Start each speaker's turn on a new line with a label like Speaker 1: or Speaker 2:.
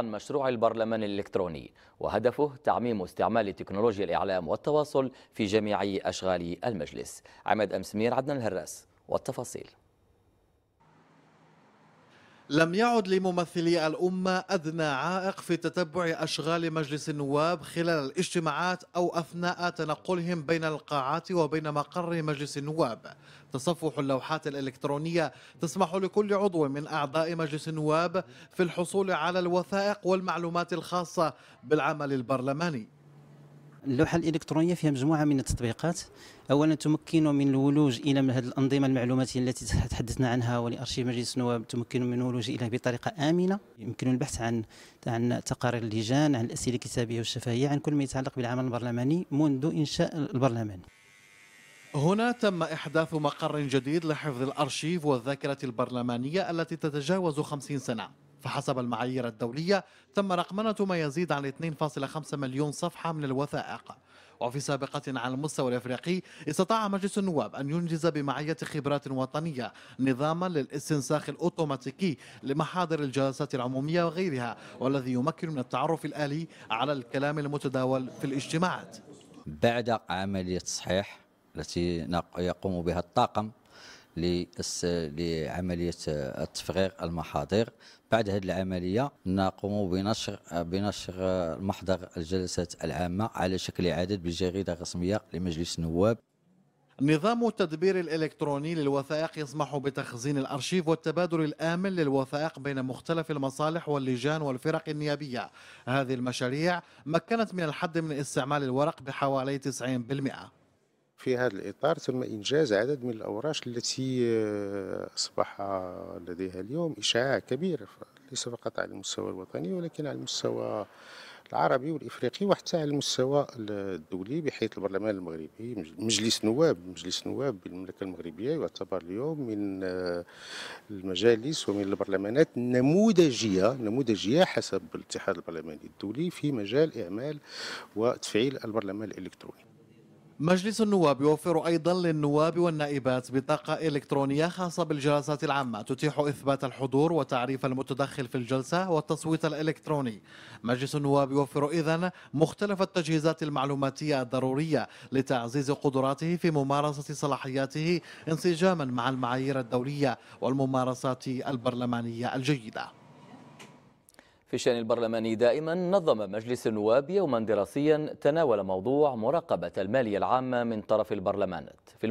Speaker 1: عن مشروع البرلمان الإلكتروني وهدفه تعميم استعمال تكنولوجيا الإعلام والتواصل في جميع أشغال المجلس عماد أمسمير عدنان الهراس والتفاصيل
Speaker 2: لم يعد لممثلي الأمة أدنى عائق في تتبع أشغال مجلس النواب خلال الاجتماعات أو أثناء تنقلهم بين القاعات وبين مقر مجلس النواب تصفح اللوحات الإلكترونية تسمح لكل عضو من أعضاء مجلس النواب في الحصول على الوثائق والمعلومات الخاصة بالعمل البرلماني اللوحة الإلكترونية فيها
Speaker 3: مجموعة من التطبيقات أولا تمكن من الولوج إلى هذه الأنظمة المعلوماتية التي تحدثنا عنها ولأرشيف مجلس النواب تمكن من الولوج إليها بطريقة آمنة يمكن البحث عن عن تقارير اللجان عن الأسئلة الكتابية والشفهية عن كل ما يتعلق بالعمل البرلماني منذ إنشاء البرلمان
Speaker 2: هنا تم إحداث مقر جديد لحفظ الأرشيف والذاكرة البرلمانية التي تتجاوز خمسين سنة فحسب المعايير الدولية تم رقمنة ما يزيد عن 2.5 مليون صفحة من الوثائق وفي سابقة على المستوى الإفريقي استطاع مجلس النواب أن ينجز بمعية خبرات وطنية نظاما للاستنساخ الأوتوماتيكي لمحاضر الجلسات العمومية وغيرها والذي يمكن من التعرف الآلي على الكلام المتداول في الاجتماعات بعد
Speaker 4: عملية تصحيح التي يقوم بها الطاقم لعمليه التفريغ المحاضر بعد هذه العمليه نقوم بنشر بنشر محضر الجلسات العامه على شكل عدد بالجريده الرسميه لمجلس النواب
Speaker 2: نظام التدبير الإلكتروني للوثائق يسمح بتخزين الأرشيف والتبادل الآمن للوثائق بين مختلف المصالح واللجان والفرق النيابية هذه المشاريع مكنت من الحد من استعمال الورق بحوالي 90%
Speaker 5: في هذا الإطار تم إنجاز عدد من الأوراش التي آه، أصبح لديها اليوم إشعاع كبير ليس فقط على المستوى الوطني ولكن على المستوى العربي والإفريقي وحتى على المستوى الدولي بحيث البرلمان المغربي مجلس نواب مجلس نواب بالمملكة المغربية يعتبر اليوم من آه، المجالس ومن البرلمانات النموذجية نموذجية حسب الاتحاد البرلماني الدولي في مجال إعمال وتفعيل البرلمان الإلكتروني
Speaker 2: مجلس النواب يوفر أيضا للنواب والنائبات بطاقة إلكترونية خاصة بالجلسات العامة تتيح إثبات الحضور وتعريف المتدخل في الجلسة والتصويت الإلكتروني مجلس النواب يوفر إذا مختلف التجهيزات المعلوماتية الضرورية لتعزيز قدراته في ممارسة صلاحياته انسجاما مع المعايير الدولية والممارسات البرلمانية الجيدة
Speaker 1: في الشأن البرلماني دائما نظم مجلس النواب يوما دراسيا تناول موضوع مراقبة المالية العامة من طرف البرلمانات في